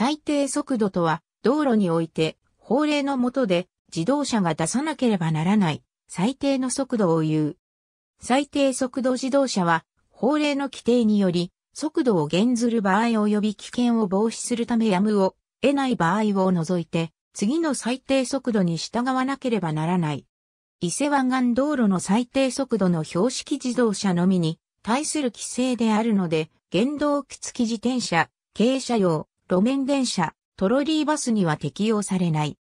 最低速度とは、道路において、法令の下で自動車が出さなければならない最低の速度を言う。最低速度自動車は、法令の規定により、速度を減ずる場合及び危険を防止するためやむを得ない場合を除いて、次の最低速度に従わなければならない。伊勢湾岸道路の最低速度の標識自動車のみに対する規制であるので、原動機付き自転車、軽車用、路面電車、トロリーバスには適用されない。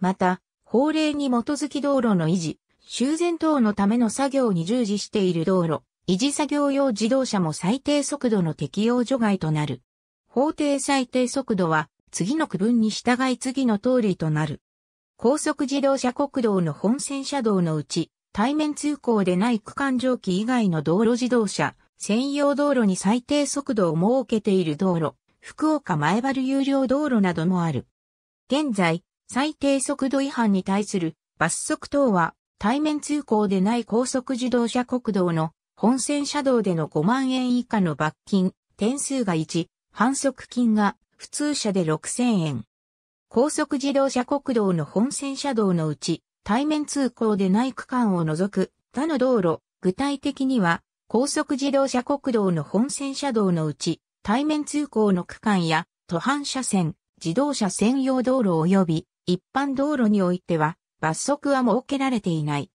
また、法令に基づき道路の維持、修繕等のための作業に従事している道路、維持作業用自動車も最低速度の適用除外となる。法定最低速度は、次の区分に従い次の通りとなる。高速自動車国道の本線車道のうち、対面通行でない区間蒸気以外の道路自動車、専用道路に最低速度を設けている道路、福岡前原有料道路などもある。現在、最低速度違反に対する罰則等は、対面通行でない高速自動車国道の本線車道での5万円以下の罰金、点数が1、反則金が普通車で6000円。高速自動車国道の本線車道のうち、対面通行でない区間を除く他の道路、具体的には、高速自動車国道の本線車道のうち、対面通行の区間や、途半車線、自動車専用道路及び一般道路においては、罰則は設けられていない。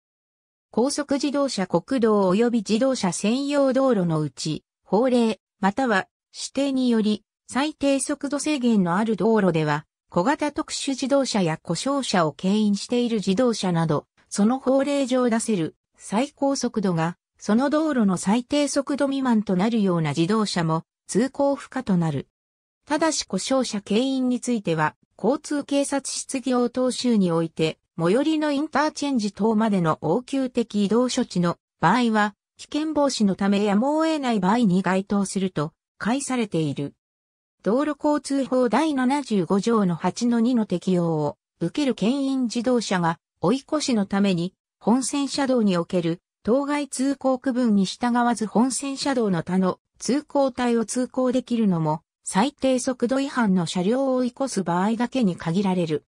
高速自動車国道及び自動車専用道路のうち、法令、または指定により、最低速度制限のある道路では、小型特殊自動車や故障車を牽引している自動車など、その法令上出せる最高速度が、その道路の最低速度未満となるような自動車も通行不可となる。ただし故障者牽引については、交通警察失業等州において、最寄りのインターチェンジ等までの応急的移動処置の場合は、危険防止のためやむを得ない場合に該当すると、解されている。道路交通法第75条の8の2の適用を受ける牽引自動車が追い越しのために本線車道における当該通行区分に従わず本線車道の他の通行帯を通行できるのも、最低速度違反の車両を追い越す場合だけに限られる。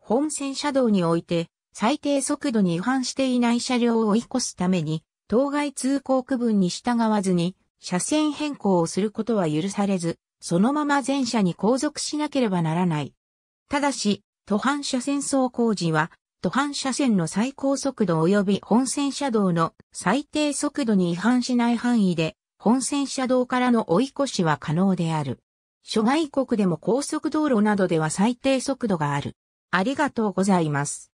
本線車道において、最低速度に違反していない車両を追い越すために、当該通行区分に従わずに、車線変更をすることは許されず、そのまま全車に後続しなければならない。ただし、途半車線走行時は、途半車線の最高速度及び本線車道の最低速度に違反しない範囲で、本線車道からの追い越しは可能である。諸外国でも高速道路などでは最低速度がある。ありがとうございます。